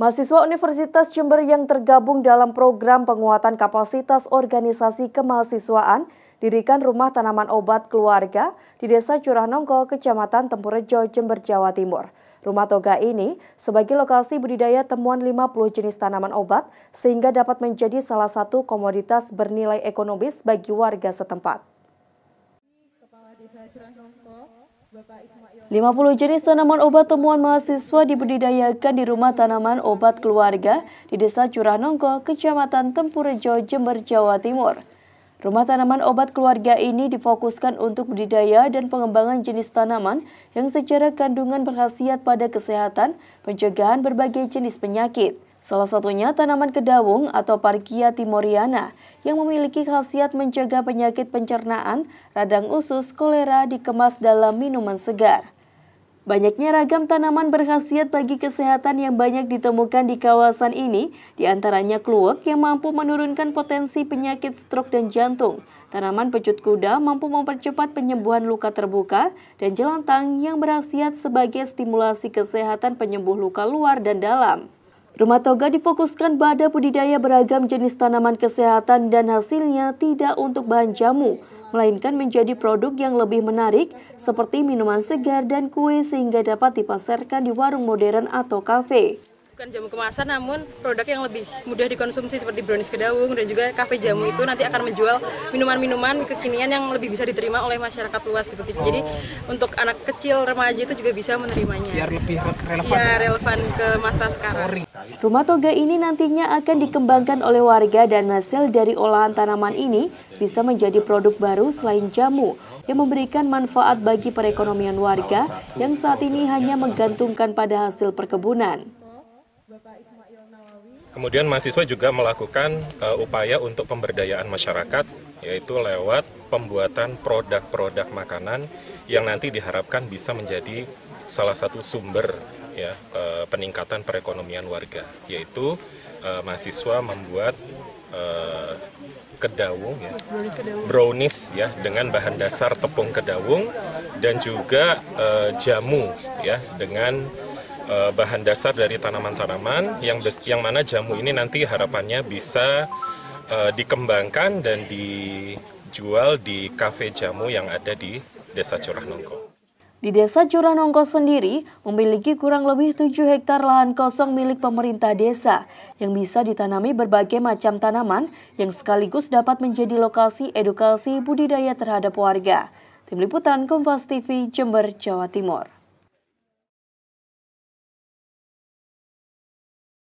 Mahasiswa Universitas Jember yang tergabung dalam program penguatan kapasitas organisasi kemahasiswaan dirikan rumah tanaman obat keluarga di Desa Curah Nongko, Kecamatan Tempurejo, Jember, Jawa Timur. Rumah toga ini sebagai lokasi budidaya temuan 50 jenis tanaman obat sehingga dapat menjadi salah satu komoditas bernilai ekonomis bagi warga setempat. 50 jenis tanaman obat temuan mahasiswa dibudidayakan di Rumah Tanaman Obat Keluarga di Desa Curah Nongko, Kecamatan Tempurejo, Jember, Jawa Timur. Rumah tanaman obat keluarga ini difokuskan untuk budidaya dan pengembangan jenis tanaman yang secara kandungan berkhasiat pada kesehatan, pencegahan berbagai jenis penyakit. Salah satunya tanaman kedawung atau Parkia timoriana yang memiliki khasiat mencegah penyakit pencernaan, radang usus, kolera dikemas dalam minuman segar. Banyaknya ragam tanaman berkhasiat bagi kesehatan yang banyak ditemukan di kawasan ini, diantaranya kluwek yang mampu menurunkan potensi penyakit stroke dan jantung, tanaman pecut kuda mampu mempercepat penyembuhan luka terbuka, dan jelantang yang berkhasiat sebagai stimulasi kesehatan penyembuh luka luar dan dalam. Rumah toga difokuskan pada budidaya beragam jenis tanaman kesehatan dan hasilnya tidak untuk bahan jamu, melainkan menjadi produk yang lebih menarik seperti minuman segar dan kue sehingga dapat dipasarkan di warung modern atau kafe bukan jamu kemasan namun produk yang lebih mudah dikonsumsi seperti brownies kedaung dan juga kafe jamu itu nanti akan menjual minuman-minuman kekinian yang lebih bisa diterima oleh masyarakat luas gitu. Jadi oh. untuk anak kecil remaja itu juga bisa menerimanya. Biar lebih relevan. Iya, ya, relevan ke masa sekarang. Rumah toga ini nantinya akan dikembangkan oleh warga dan hasil dari olahan tanaman ini bisa menjadi produk baru selain jamu yang memberikan manfaat bagi perekonomian warga yang saat ini hanya menggantungkan pada hasil perkebunan. Kemudian mahasiswa juga melakukan uh, upaya untuk pemberdayaan masyarakat yaitu lewat pembuatan produk-produk makanan yang nanti diharapkan bisa menjadi salah satu sumber ya uh, peningkatan perekonomian warga yaitu uh, mahasiswa membuat uh, kedawung ya brownies, brownies ya dengan bahan dasar tepung kedawung dan juga uh, jamu ya dengan Eh, bahan dasar dari tanaman-tanaman yang yang mana jamu ini nanti harapannya bisa uh, dikembangkan dan dijual di kafe jamu yang ada di Desa Curah Nongko. Di Desa Curah Nongko sendiri memiliki kurang lebih 7 hektar lahan kosong milik pemerintah desa yang bisa ditanami berbagai macam tanaman yang sekaligus dapat menjadi lokasi edukasi budidaya terhadap warga. Tim Liputan Kompas TV Jember, Jawa Timur.